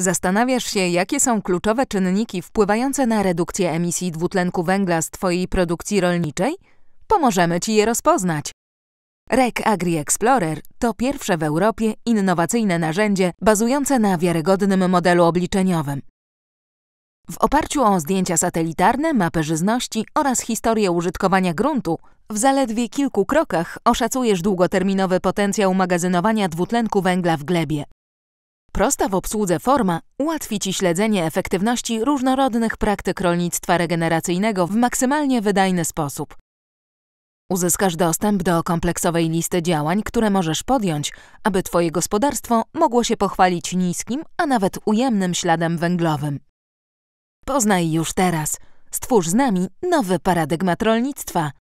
Zastanawiasz się, jakie są kluczowe czynniki wpływające na redukcję emisji dwutlenku węgla z Twojej produkcji rolniczej? Pomożemy Ci je rozpoznać. REC Agri Explorer to pierwsze w Europie innowacyjne narzędzie bazujące na wiarygodnym modelu obliczeniowym. W oparciu o zdjęcia satelitarne, mapy żyzności oraz historię użytkowania gruntu, w zaledwie kilku krokach oszacujesz długoterminowy potencjał magazynowania dwutlenku węgla w glebie. Prosta w obsłudze forma ułatwi Ci śledzenie efektywności różnorodnych praktyk rolnictwa regeneracyjnego w maksymalnie wydajny sposób. Uzyskasz dostęp do kompleksowej listy działań, które możesz podjąć, aby Twoje gospodarstwo mogło się pochwalić niskim, a nawet ujemnym śladem węglowym. Poznaj już teraz. Stwórz z nami nowy paradygmat rolnictwa.